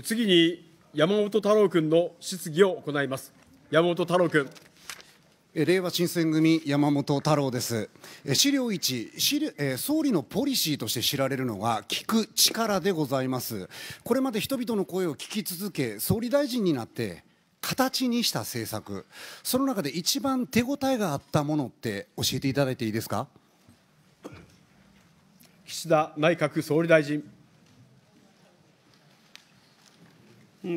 次に山本太郎君の質疑を行います。山本太郎君。令和新選組山本太郎です資料1資料、え総理のポリシーとして知られるのは聞く力でございますこれまで人々の声を聞き続け総理大臣になって形にした政策その中で一番手応えがあったものって教えていただいていいですか岸田内閣総理大臣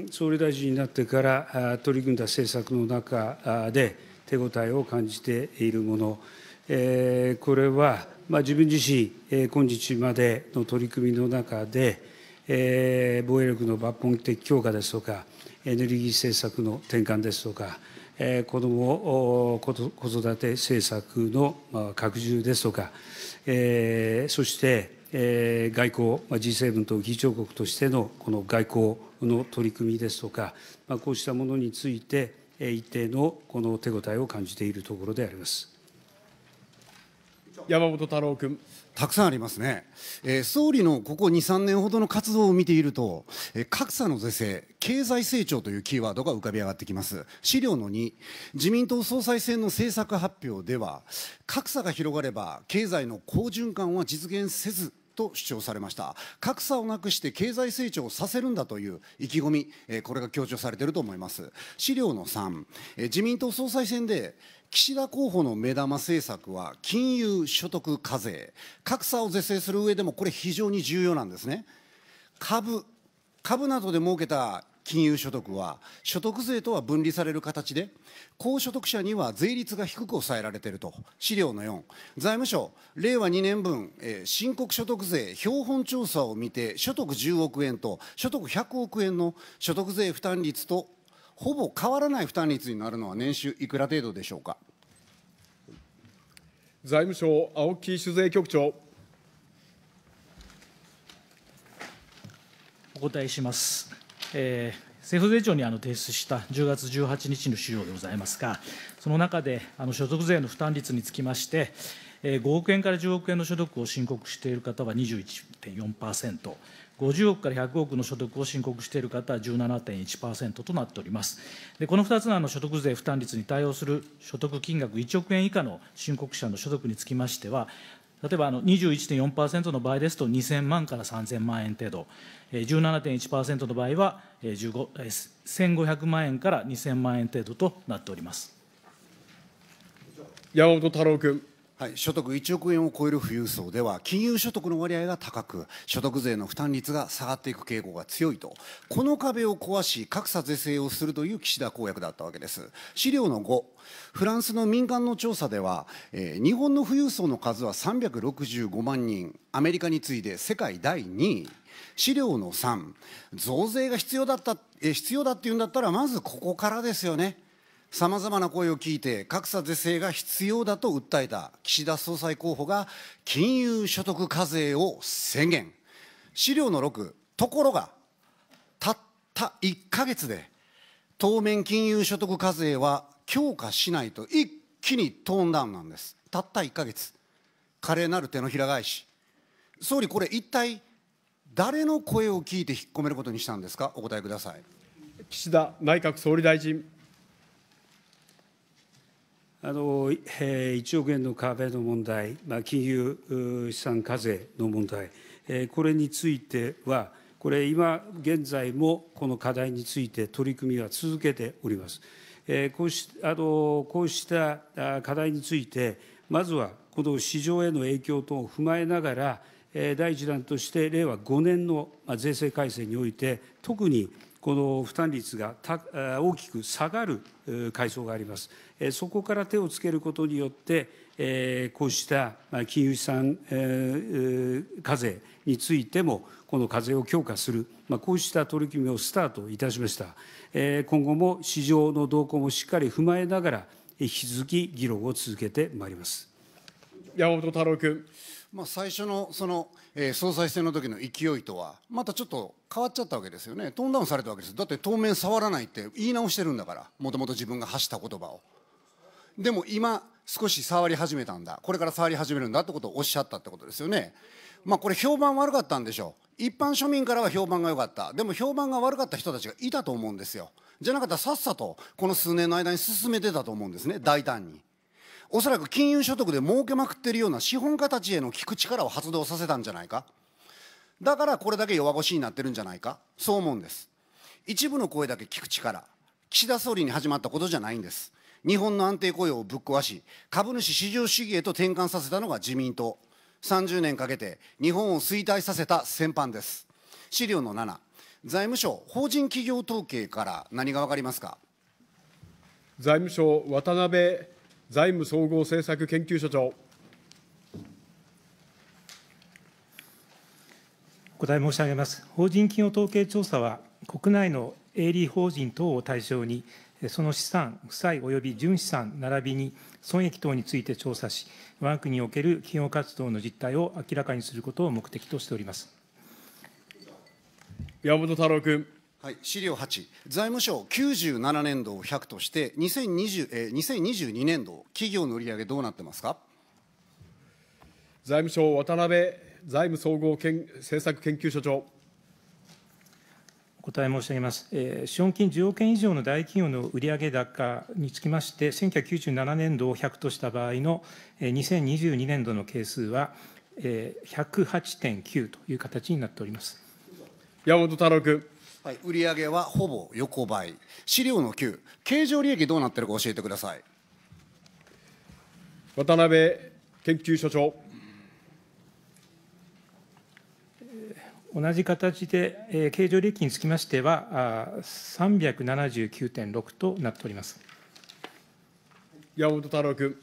総理大臣になってから取り組んだ政策の中で、手応えを感じているもの、これは自分自身、今日までの取り組みの中で、防衛力の抜本的強化ですとか、エネルギー政策の転換ですとか、子ども子育て政策の拡充ですとか、そして外交、Ｇ7 と議長国としてのこの外交の取り組みですとか、こうしたものについて、一定のこの手応えを感じているところであります。山本太郎君。たくさんありますね、えー、総理のここ2、3年ほどの活動を見ていると、えー、格差の是正、経済成長というキーワードが浮かび上がってきます。資料の2、自民党総裁選の政策発表では、格差が広がれば経済の好循環は実現せずと主張されました格差をなくして経済成長をさせるんだという意気込み、えー、これが強調されていると思います資料の3、えー、自民党総裁選で岸田候補の目玉政策は金融所得課税格差を是正する上でもこれ非常に重要なんですね株株などで儲けた金融所得は所得税とは分離される形で高所得者には税率が低く抑えられていると資料の4財務省令和2年分、えー、申告所得税標本調査を見て所得10億円と所得100億円の所得税負担率とほぼ変わらない負担率になるのは年収いくら程度でしょうか財務省青木酒税局長お答えします政府税庁に提出した10月18日の資料でございますが、その中で所得税の負担率につきまして、5億円から10億円の所得を申告している方は21.4%、50億から100億の所得を申告している方は17.1%となっております。でこの2つの所得税負担率に対応する所得金額1億円以下の申告者の所得につきましては、例えばあの21.4%の場合ですと、2000万から3000万円程度、17.1%の場合は15 0 0万円から2000万円程度となっております。山本太郎君。はい、所得1億円を超える富裕層では金融所得の割合が高く所得税の負担率が下がっていく傾向が強いとこの壁を壊し格差是正をするという岸田公約だったわけです資料の5フランスの民間の調査では、えー、日本の富裕層の数は365万人アメリカに次いで世界第2位資料の3増税が必要だった、えー、必要だっていうんだったらまずここからですよねさまざまな声を聞いて格差是正が必要だと訴えた岸田総裁候補が金融所得課税を宣言資料の6ところがたった1か月で当面金融所得課税は強化しないと一気にトーンダウンなんですたった1か月華麗なる手のひら返し総理これ一体誰の声を聞いて引っ込めることにしたんですかお答えください岸田内閣総理大臣1億円の壁の問題、金融資産課税の問題、これについては、これ、今現在もこの課題について取り組みは続けております。こうしこうした課題について、まずはこの市場への影響等を踏まえながら、第1弾として令和5年の税制改正において、特にこの負担率が大きく下がる階層があります。そこから手をつけることによって、こうした金融資産課税についても、この課税を強化する、こうした取り組みをスタートいたしました。今後も市場の動向もしっかり踏まえながら、引き続き議論を続けてまいります。山本太郎君。まあ、最初のその、え総裁選の時の勢いとはまたちょっと変わっちゃったわけですよねトーンダウンされたわけですだって当面触らないって言い直してるんだからもともと自分が発した言葉を。でも今少し触り始めたんだこれから触り始めるんだってことをおっしゃったってことですよねまあこれ評判悪かったんでしょう一般庶民からは評判が良かったでも評判が悪かった人たちがいたと思うんですよじゃなかったらさっさとこの数年の間に進めてたと思うんですね大胆におそらく金融所得で儲けまくってるような資本家たちへの聞く力を発動させたんじゃないかだからこれだけ弱腰になってるんじゃないかそう思うんです一部の声だけ聞く力岸田総理に始まったことじゃないんです日本の安定雇用をぶっ壊し株主至上主義へと転換させたのが自民党30年かけて日本を衰退させた戦犯です資料の7財務省法人企業統計から何が分かりますか財務省渡辺財務総合政策研究所長お答え申し上げます法人企業統計調査は国内の営利法人等を対象にその資産、負債及び純資産並びに損益等について調査し、我が国における企業活動の実態を明らかにすることを目的としております。山本太郎君。はい、資料8、財務省97年度を100として2020、え2022年度、企業の売上どうなってますか財務省渡辺財務総合政策研究所長。答え申し上げます。えー、資本金10億円以上の大企業の売上高につきまして、1997年度を100とした場合の、えー、2022年度の係数は、えー、108.9という形になっております。山本太郎君。はい、売上はほぼ横ばい。資料の9、経常利益どうなってるか教えてください。渡辺研究所長。同じ形で、えー、経常利益につきましては、379.6となっております山本太郎君。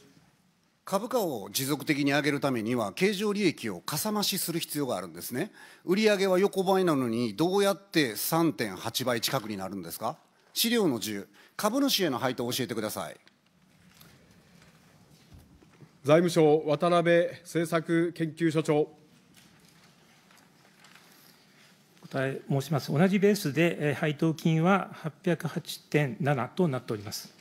株価を持続的に上げるためには経常利益をかさ増しする必要があるんですね売上は横ばいなのにどうやって3.8倍近くになるんですか資料の10株主への配当を教えてください財務省渡辺政策研究所長答え申します。同じベースで配当金は808.7となっております。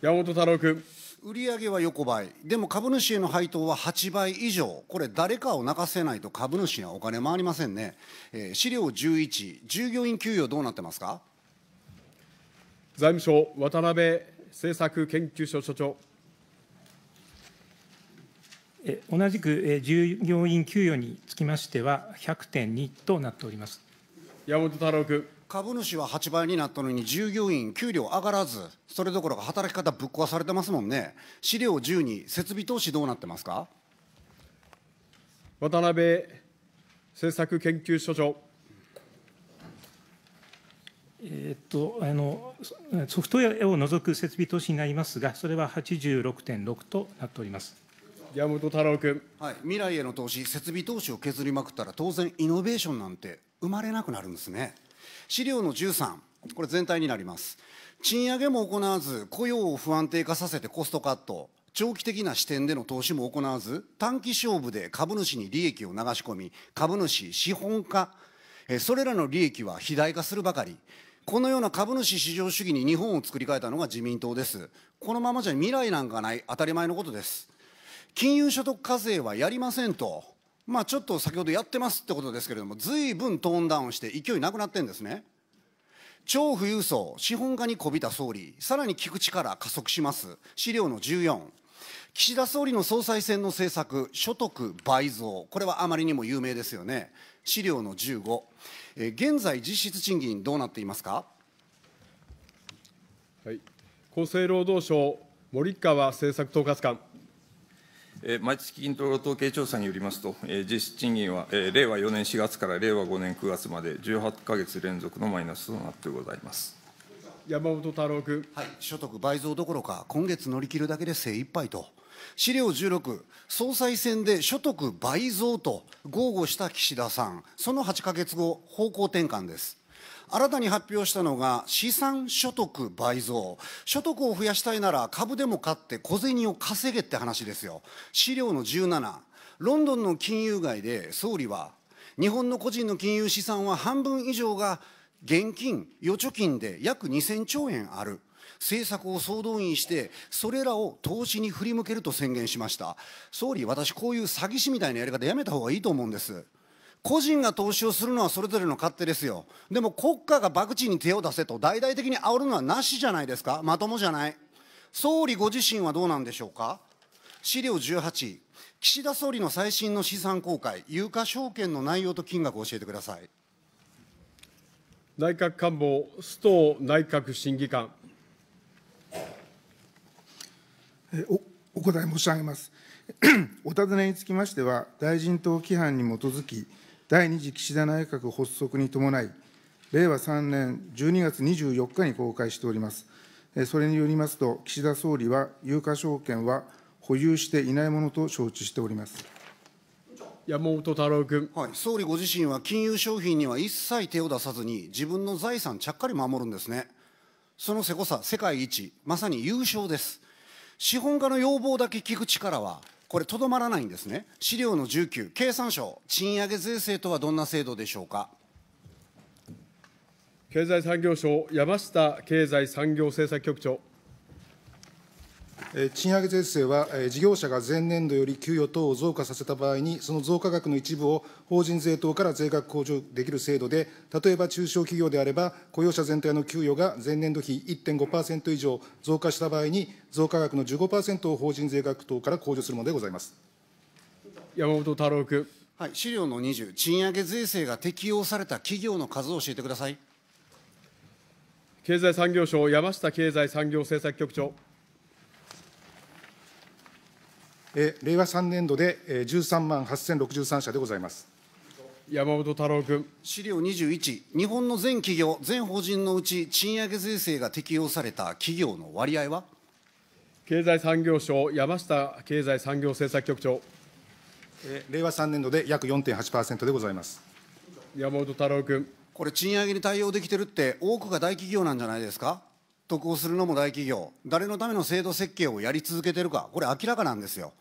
山本太郎君。売上は横ばい、でも株主への配当は8倍以上、これ、誰かを泣かせないと株主にはお金回りませんね、えー、資料11、従業員給与、どうなってますか財務省渡辺政策研究所所長。同じく従業員給与につきましては、100.2となっております山本太郎君。株主は8倍になったのに、従業員、給料上がらず、それどころか働き方ぶっ壊されてますもんね、資料10に、設備投資どうなってますか渡辺政策研究所長。えっとあのソフトウェアを除く設備投資になりますが、それは86.6となっております。山本太郎君、はい、未来への投資設備投資を削りまくったら当然イノベーションなんて生まれなくなるんですね資料の13これ全体になります賃上げも行わず雇用を不安定化させてコストカット長期的な視点での投資も行わず短期勝負で株主に利益を流し込み株主資本家それらの利益は肥大化するばかりこのような株主至上主義に日本を作り変えたのが自民党ですこのままじゃ未来なんかない当たり前のことです金融所得課税はやりませんと、まあ、ちょっと先ほどやってますってことですけれども、ずいぶんトーンダウンして、勢いなくなってんですね。超富裕層、資本家にこびた総理、さらに聞く力加速します。資料の14。岸田総理の総裁選の政策、所得倍増、これはあまりにも有名ですよね。資料の15。え現在、実質賃金どうなっていますか。はい、厚生労働省、森川政策統括官。毎月勤労統計調査によりますと、実質賃金は令和4年4月から令和5年9月まで18か月連続のマイナスとなってございます。山本太郎君、はい、所得倍増どころか、今月乗り切るだけで精一杯と、資料16、総裁選で所得倍増と豪語した岸田さん、その8か月後、方向転換です。新たに発表したのが資産所得倍増所得を増やしたいなら株でも買って小銭を稼げって話ですよ資料の17ロンドンの金融街で総理は日本の個人の金融資産は半分以上が現金預貯金で約2000兆円ある政策を総動員してそれらを投資に振り向けると宣言しました総理私こういう詐欺師みたいなやり方やめた方がいいと思うんです個人が投資をするのはそれぞれの勝手ですよでも国家が博打に手を出せと大々的に煽るのはなしじゃないですかまともじゃない総理ご自身はどうなんでしょうか資料18岸田総理の最新の資産公開有価証券の内容と金額を教えてください内閣官房須藤内閣審議官おお答え申し上げます お尋ねにつきましては大臣等規範に基づき第2次岸田内閣発足に伴い、令和3年12月24日に公開しております。それによりますと、岸田総理は、有価証券は保有していないものと承知しております。山本太郎君、はい、総理ご自身は金融商品には一切手を出さずに自分の財産ちゃっかり守るんですねそのせこさ世界一まさに優勝です資本家の要望だけ聞く力はこれとどまらないんですね資料の19経産省賃上げ税制とはどんな制度でしょうか経済産業省山下経済産業政策局長賃上げ税制は、事業者が前年度より給与等を増加させた場合に、その増加額の一部を法人税等から税額控除できる制度で、例えば中小企業であれば、雇用者全体の給与が前年度比1.5%以上増加した場合に、増加額の15%を法人税額等から控除するものでございます山本太郎君。はい、資料の20、賃上げ税制が適用された企業の数を教えてください。経済産業省山下経済産業政策局長。令和3年度で13万8063社でございます。山本太郎君。資料21、日本の全企業、全法人のうち、賃上げ税制が適用された企業の割合は経済産業省、山下経済産業政策局長。令和3年度で約4.8%でございます。山本太郎君。これ、賃上げに対応できてるって、多くが大企業なんじゃないですか得をするのも大企業、誰のための制度設計をやり続けてるか、これ、明らかなんですよ。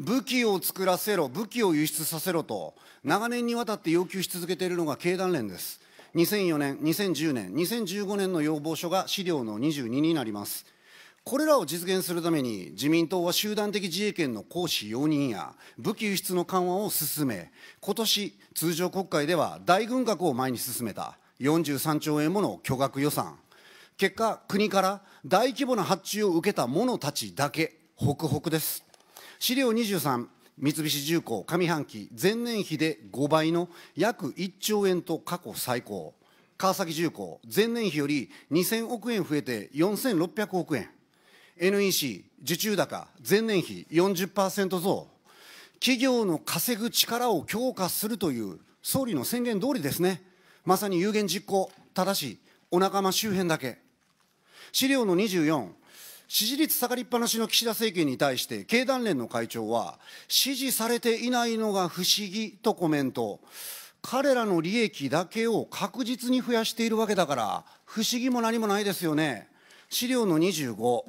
武器を作らせろ、武器を輸出させろと、長年にわたって要求し続けているのが経団連です。2004年、2010年、2015年の要望書が資料の22になります。これらを実現するために、自民党は集団的自衛権の行使容認や、武器輸出の緩和を進め、今年、通常国会では大軍拡を前に進めた43兆円もの巨額予算、結果、国から大規模な発注を受けた者たちだけ、ホクホクです。資料23三菱重工上半期前年比で5倍の約1兆円と過去最高川崎重工前年比より2000億円増えて4600億円 NEC 受注高前年比40%増企業の稼ぐ力を強化するという総理の宣言通りですねまさに有言実行ただしお仲間周辺だけ資料の24支持率下がりっぱなしの岸田政権に対して経団連の会長は支持されていないのが不思議とコメント彼らの利益だけを確実に増やしているわけだから不思議も何もないですよね資料の25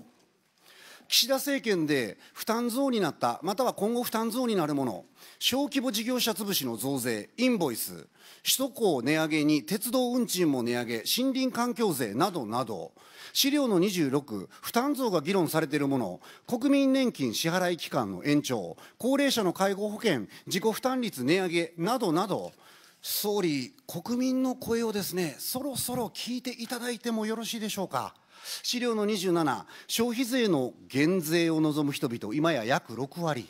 岸田政権で負担増になった、または今後負担増になるもの、小規模事業者潰しの増税、インボイス、首都高値上げに鉄道運賃も値上げ、森林環境税などなど、資料の26、負担増が議論されているもの、国民年金支払い期間の延長、高齢者の介護保険、自己負担率値上げなどなど、総理、国民の声をですね、そろそろ聞いていただいてもよろしいでしょうか。資料の27、消費税の減税を望む人々、今や約6割、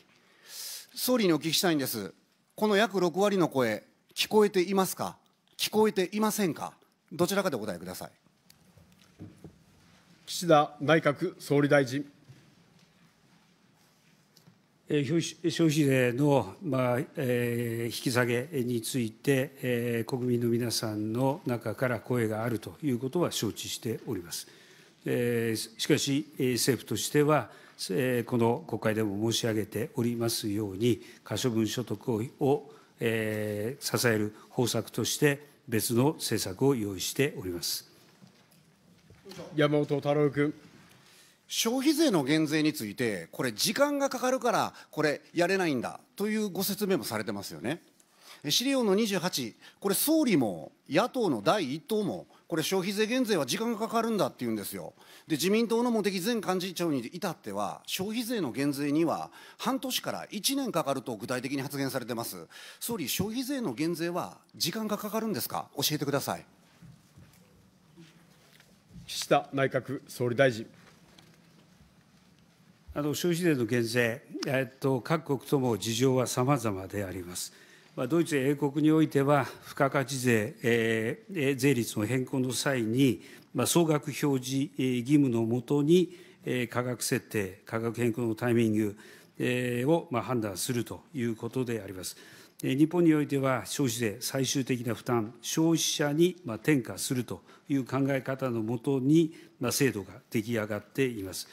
総理にお聞きしたいんです、この約6割の声、聞こえていますか、聞こえていませんか、どちらかでお答えください。岸田内閣総理大臣。消費税の、まあえ引き下げについて、え国民の皆さんの中から声があるということは承知しております。しかし、政府としては、この国会でも申し上げておりますように、可処分所得を支える方策として、別の政策を用意しております山本太郎君。消費税の減税について、これ、時間がかかるから、これ、やれないんだというご説明もされてますよね。資料の28、これ、総理も野党の第1党も、これ、消費税減税は時間がかかるんだっていうんですよ。で、自民党の茂木前幹事長に至っては、消費税の減税には半年から1年かかると具体的に発言されてます。総理、消費税の減税は時間がかかるんですか、教えてください。岸田内閣総理大臣。あの消費税の減税、えっと、各国とも事情はさまざまであります。ドイツ英国においては、付加価値税、税率の変更の際に、総額表示義務のもとに、価格設定、価格変更のタイミングを判断するということであります。日本においては消費税最終的な負担、消費者に転嫁するという考え方のもとに制度が出来上がっています。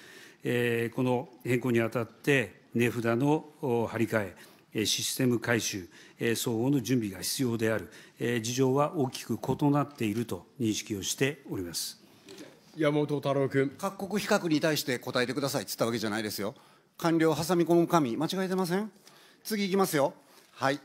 この変更にあたって、値札の張り替え、システム改修、総合の準備が必要である、事情は大きく異なっていると認識をしております山本太郎君。各国比較に対して答えてくださいって言ったわけじゃないですよ。官僚挟み込む神、間違えてません次いきますよ。はい。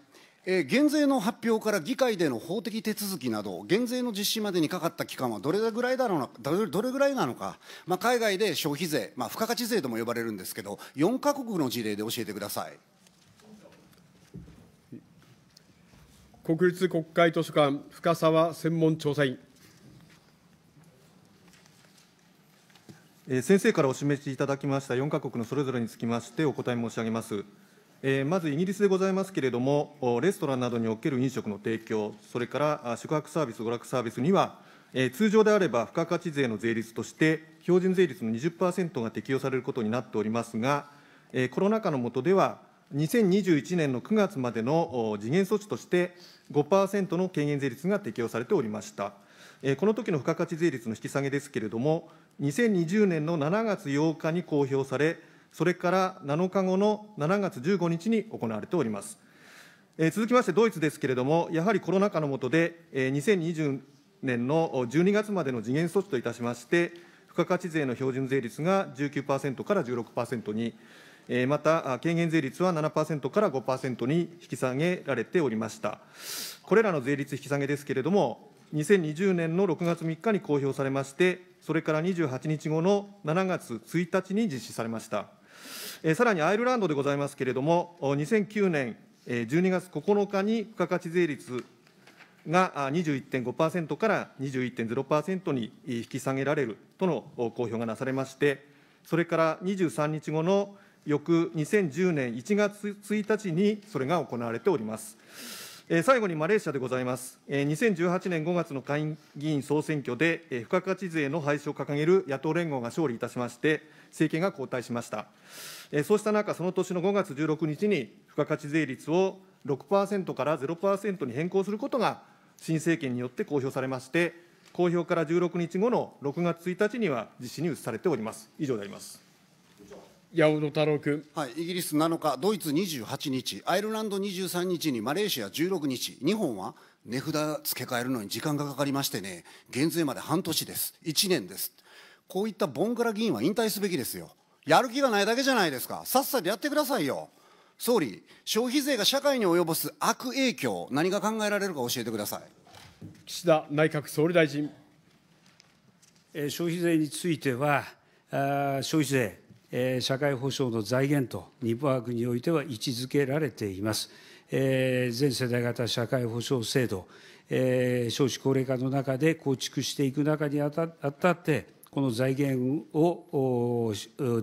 え減税の発表から議会での法的手続きなど、減税の実施までにかかった期間はどれぐらいだろうなど、どれぐらいなのか、まあ、海外で消費税、まあ、付加価値税とも呼ばれるんですけど、4か国の事例で教えてください。国立国会図書館、深沢専門調査員。先生からお示しいただきました4か国のそれぞれにつきましてお答え申し上げます。えまずイギリスでございますけれども、レストランなどにおける飲食の提供、それから宿泊サービス、娯楽サービスには、え通常であれば付加価値税の税率として、標準税率の20%が適用されることになっておりますが、えコロナ禍の下では、2021年の9月までの時限措置として、5%の軽減税率が適用されておりました。この時の付加価値税率の引き下げですけれども、2020年の7月8日に公表され、それから7日後の7月15日に行われております。続きましてドイツですけれども、やはりコロナ禍の下で、2020年の12月までの時限措置といたしまして、付加価値税の標準税率が19%から16%に、また、軽減税率は7%から5%に引き下げられておりました。これらの税率引き下げですけれども、2020年の6月3日に公表されまして、それから28日後の7月1日に実施されました。さらにアイルランドでございますけれども、2009年12月9日に付加価値税率が21.5%から21.0%に引き下げられるとの公表がなされまして、それから23日後の翌2010年1月1日にそれが行われております。最後にマレーシアでございます。2018年5月の下院議員総選挙で、付加価値税の廃止を掲げる野党連合が勝利いたしまして、政権が交代しました。そうした中、その年の5月16日に、付加価値税率を6%から0%に変更することが、新政権によって公表されまして、公表から16日後の6月1日には実施に移されております。以上であります。八尾太郎君、はい、イギリス7日、ドイツ28日、アイルランド23日にマレーシア16日、日本は値札付け替えるのに時間がかかりましてね、減税まで半年です、1年です、こういったボンクラ議員は引退すべきですよ、やる気がないだけじゃないですか、さっさとやってくださいよ、総理、消費税が社会に及ぼす悪影響、何が考えられるか教えてください岸田内閣総理大臣。消費税については、消費税、社会保障の財源と、わが枠においては位置づけられています。全世代型社会保障制度、少子高齢化の中で構築していく中にあたって、この財源を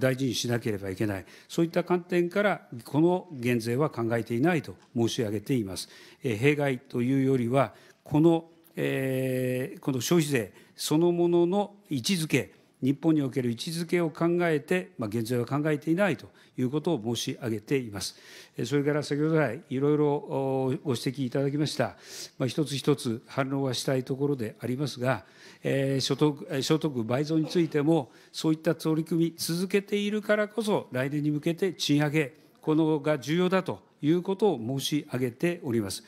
大事にしなければいけない、そういった観点から、この減税は考えていないと申し上げています。弊害というよりは、このこの消費税そのものの位置づけ、日本における位置づけを考えて、ま現在は考えていないということを申し上げています。それから先ほど来、いろいろご指摘いただきました、まあ、一つ一つ反論はしたいところでありますが、えー、所得所得倍増についても、そういった取り組み、続けているからこそ、来年に向けて賃上げ、このが重要だということを申し上げております。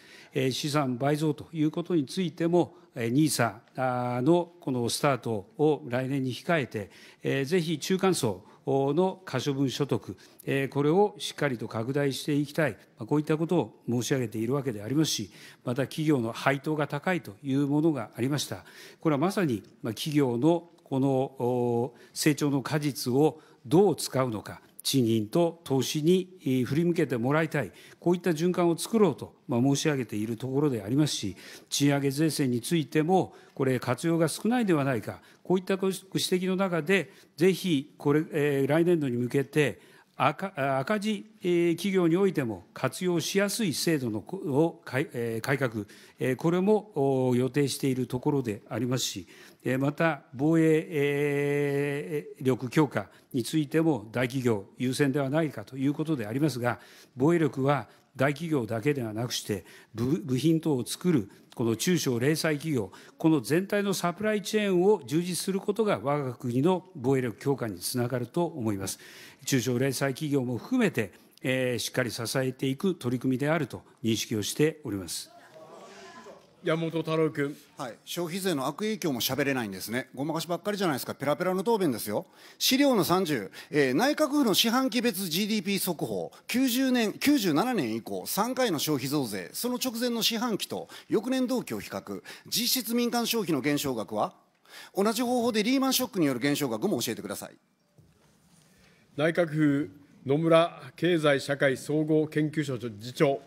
資産倍増ということについても、NISA のこのスタートを来年に控えて、ぜひ中間層の可処分所得、これをしっかりと拡大していきたい、こういったことを申し上げているわけでありますし、また企業の配当が高いというものがありました。これはまさに企業のこの成長の果実をどう使うのか、賃金と投資に振り向けてもらいたい、こういった循環を作ろうと申し上げているところでありますし、賃上げ税制についても、これ、活用が少ないではないか、こういったご指摘の中で、ぜひこれ、来年度に向けて、赤赤字企業においても活用しやすい制度のを改革、これも予定しているところでありますし、また防衛力強化についても大企業優先ではないかということでありますが、防衛力は大企業だけではなくして部品等を作るこの中小零細企業この全体のサプライチェーンを充実することが我が国の防衛力強化につながると思います中小零細企業も含めて、しっかり支えていく取り組みであると認識をしております山本太郎君、はい、消費税の悪影響もしゃべれないんですね、ごまかしばっかりじゃないですか、ペラペラの答弁ですよ、資料の30、えー、内閣府の四半期別 GDP 速報、90年97年以降、3回の消費増税、その直前の四半期と翌年同期を比較、実質民間消費の減少額は、同じ方法でリーマンショックによる減少額も教えてください。内閣府野村経済社会総合研究所次長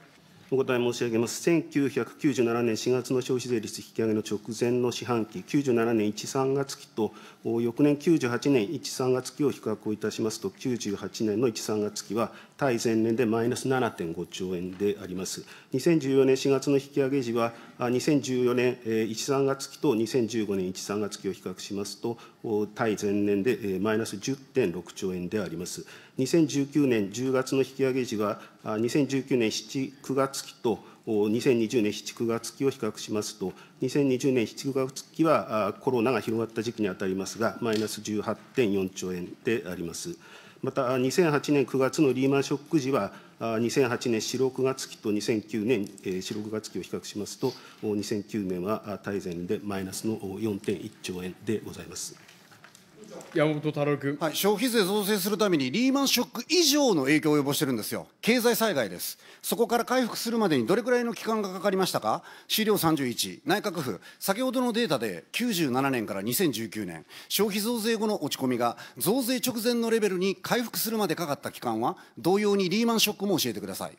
お答え申し上げます。1997年4月の消費税率引き上げの直前の四半期、97年1、3月期と、翌年98年1、3月期を比較をいたしますと、98年の1、3月期は、対前年でマイナス7.5兆円であります。2014年4月の引き上げ時は、2014年1、3月期と2015年1、3月期を比較しますと、対前年でマイナス10.6兆円であります。2019年10月の引き上げ時が、2019年7、9月期と、2020年7、9月期を比較しますと、2020年7、9月期はコロナが広がった時期にあたりますが、マイナス18.4兆円であります。また、2008年9月のリーマンショック時は、2008年4、6月期と2009年4、6月期を比較しますと、2009年は大前でマイナスの4.1兆円でございます。山本太郎君、はい、消費税増税するためにリーマンショック以上の影響を及ぼしてるんですよ経済災害ですそこから回復するまでにどれくらいの期間がかかりましたか資料31内閣府先ほどのデータで97年から2019年消費増税後の落ち込みが増税直前のレベルに回復するまでかかった期間は同様にリーマンショックも教えてください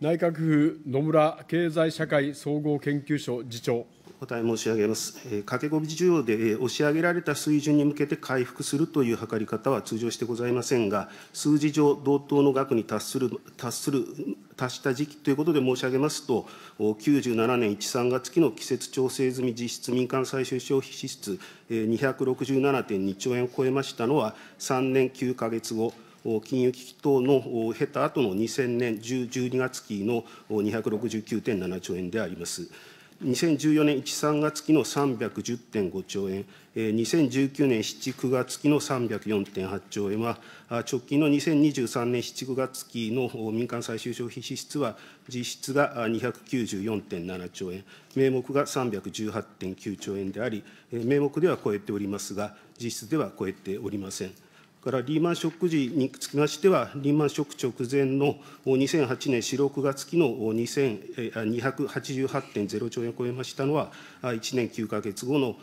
内閣府野村経済社会総合研究所次長お答え申し上げます。駆け込み需要で押し上げられた水準に向けて回復するという図り方は通常してございませんが、数字上、同等の額に達する、達する、達した時期ということで申し上げますと、97年1、3月期の季節調整済み実質民間最終消費支出267.2兆円を超えましたのは、3年9か月後、金融危機等の経た後の2000年10、12月期の269.7兆円であります。2014年1、3月期の310.5兆円、2019年7、9月期の304.8兆円は、直近の2023年7、9月期の民間最終消費支出は、実質が294.7兆円、名目が318.9兆円であり、名目では超えておりますが、実質では超えておりません。からリーマンショック時につきましては、リーマンショック直前の2008年4、6月期の288.0兆円を超えましたのは、1年9か月後の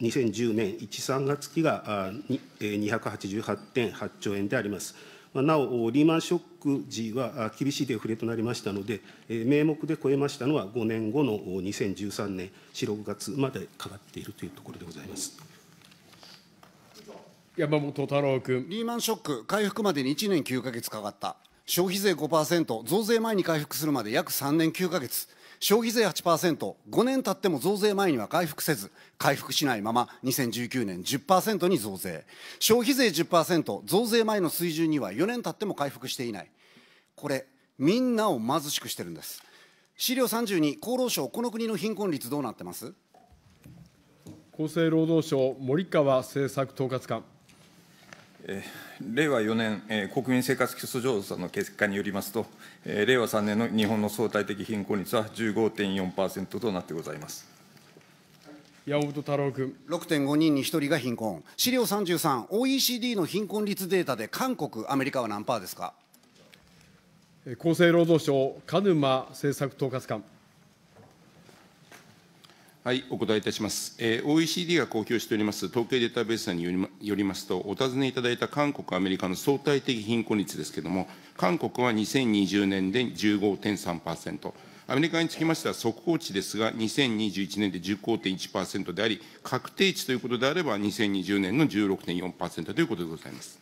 2010年1、3月期が288.8兆円であります。なお、リーマンショック時は厳しいデフレとなりましたので、名目で超えましたのは5年後の2013年4、6月までかかっているというところでございます。山本太郎君。リーマンショック回復までに1年9か月かかった。消費税5%、増税前に回復するまで約3年9か月。消費税8%、5年経っても増税前には回復せず、回復しないまま2019年10%に増税。消費税10%、増税前の水準には4年経っても回復していない。これ、みんなを貧しくしてるんです。資料32、厚労省、この国の貧困率どうなってます厚生労働省、森川政策統括官。令和4年、え国民生活基礎調査の結果によりますと、え令和3年の日本の相対的貧困率は15.4%となってございます。山本太郎君6.5人に1人が貧困資料 33OECD の貧困率データで韓国アメリカは何パーですか厚生労働省鹿沼政策統括官お答えいたします。ＯＥＣＤ が公表しております統計データベースによりますと、お尋ねいただいた韓国、アメリカの相対的貧困率ですけれども、韓国は2020年で15.3％、アメリカにつきましては速報値ですが、2021年で15.1％であり、確定値ということであれば、2020年の16.4％ということでございます。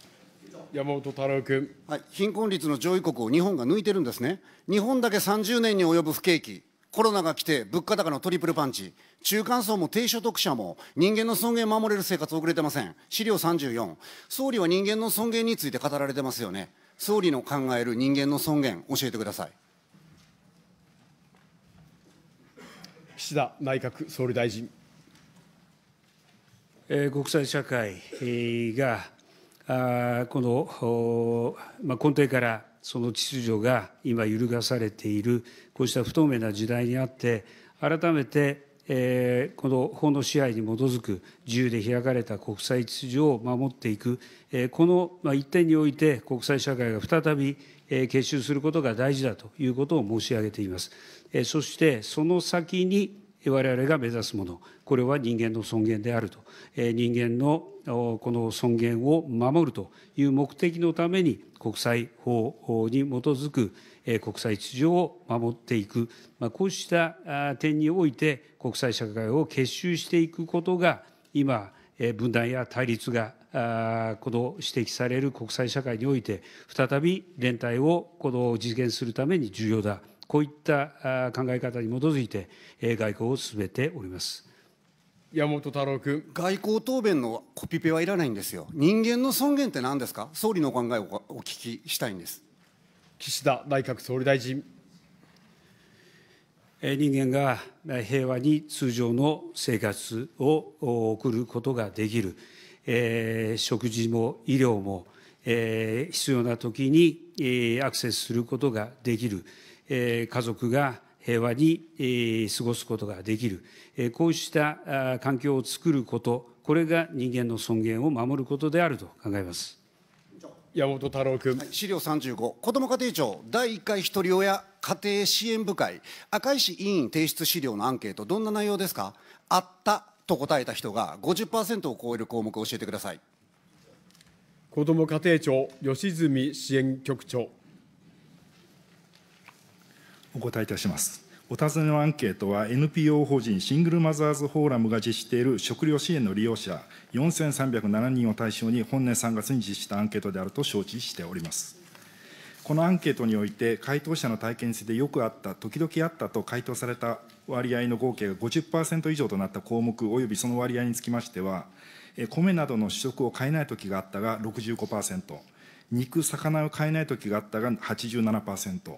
山本太郎君。はい、貧困率の上位国を日本が抜いてるんですね。日本だけ30年に及ぶ不景気。コロナが来て物価高のトリプルパンチ、中間層も低所得者も人間の尊厳を守れる生活遅れてません。資料34、総理は人間の尊厳について語られてますよね。総理の考える人間の尊厳、教えてください。岸田内閣総理大臣。えー、国際社会があこの、まあ、根底からその秩序が今揺るがされている、こうした不透明な時代にあって、改めて、えー、この法の支配に基づく自由で開かれた国際秩序を守っていく、えー、この、まあ、一点において国際社会が再び、えー、結集することが大事だということを申し上げています。えー、そして、その先に我々が目指すもの、これは人間の尊厳であると、人間のこの尊厳を守るという目的のために、国際法に基づく国際秩序を守っていく、こうした点において、国際社会を結集していくことが、今、分断や対立がこの指摘される国際社会において、再び連帯をこの実現するために重要だ。こういった考え方に基づいて、外交を進めております。山本太郎君外交答弁のコピペはいらないんですよ、人間の尊厳って何ですか、総理のお考えをお聞きしたいんです岸田内閣総理大臣。人間が平和に通常の生活を送ることができる、え食事も医療も、え必要な時に、えアクセスすることができる。家族が平和に過ごすことができる、こうした環境を作ること、これが人間の尊厳を守ることであると考えます。山本太郎君、資料35子ども家庭庁第1回ひとり親家庭支援部会赤石委員提出資料のアンケートどんな内容ですかあったと答えた人が50%を超える項目を教えてください子ども家庭庁吉住支援局長お答えいたします。お尋ねのアンケートは NPO 法人シングルマザーズフォーラムが実施している食料支援の利用者4307人を対象に本年3月に実施したアンケートであると承知しております。このアンケートにおいて、回答者の体験についてよくあった、時々あったと回答された割合の合計が50%以上となった項目およびその割合につきましては、米などの主食を買えないときがあったが65%、肉、魚を買えないときがあったが87%、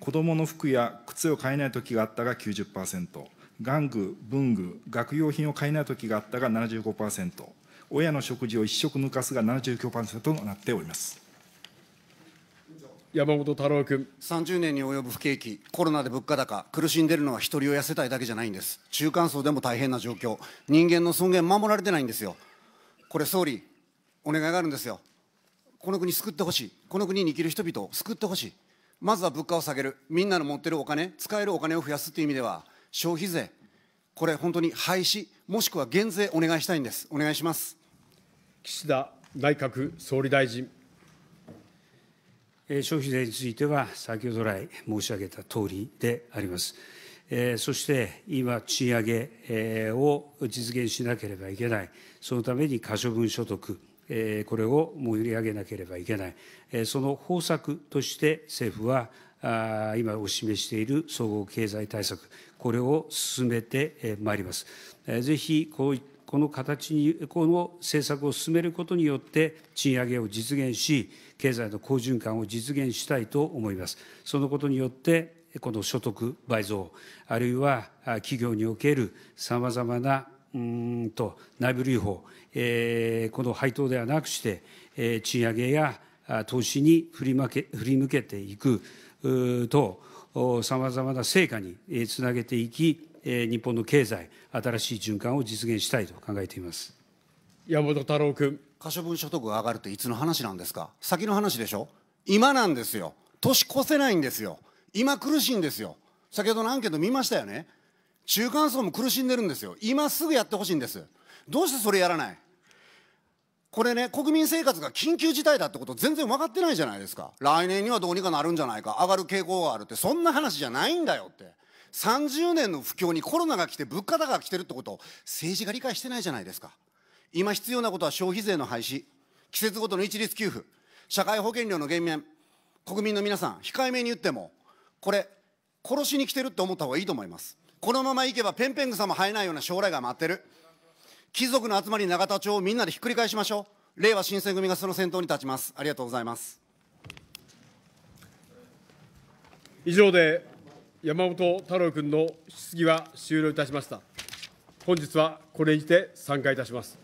子どもの服や靴を買えない時があったが90%、玩具、文具、学用品を買えない時があったが75%、親の食事を一食抜かすが79%となっております。山本太郎君30年に及ぶ不景気コロナで物価高苦しんでるのは一人を痩せたいだけじゃないんです中間層でも大変な状況人間の尊厳守られてないんですよこれ総理お願いがあるんですよこの国救ってほしいこの国に生きる人々を救ってほしいまずは物価を下げる、みんなの持ってるお金、使えるお金を増やすという意味では、消費税、これ、本当に廃止、もしくは減税、お願いしたいんです、お願いします岸田内閣総理大臣。消費税については、先ほど来申し上げたとおりであります。そして今、賃上げを実現しなければいけない、そのために可処分所得これを盛り上げなければいけない、その方策として政府は、今お示している総合経済対策、これを進めてまいります。ぜひこうこの形に、この政策を進めることによって、賃上げを実現し、経済の好循環を実現したいと思います。そのことによって、この所得倍増、あるいは企業におけるさまざまなうんと内部留保、えー、この配当ではなくして、えー、賃上げや投資に振りまけ振り向けていくと、さまざまな成果につなげていき、日本の経済、新しい循環を実現したいと考えています山本太郎君。可処分所得が上がるっていつの話なんですか、先の話でしょ、今なんですよ、年越せないんですよ、今苦しいんですよ、先ほどのアンケート見ましたよね。中間層も苦しんでるんですよ。今すぐやってほしいんです。どうしてそれやらないこれね、国民生活が緊急事態だってこと全然分かってないじゃないですか。来年にはどうにかなるんじゃないか、上がる傾向があるって、そんな話じゃないんだよって。30年の不況にコロナが来て物価高が来てるってことを政治が理解してないじゃないですか。今必要なことは消費税の廃止、季節ごとの一律給付、社会保険料の減免、国民の皆さん、控えめに言っても、これ、殺しに来てるって思った方がいいと思います。このままいけばペンペングさんも生えないような将来が待ってる貴族の集まり永田町をみんなでひっくり返しましょう令和新選組がその先頭に立ちますありがとうございます以上で山本太郎君の質疑は終了いたしました本日はこれにて散会いたします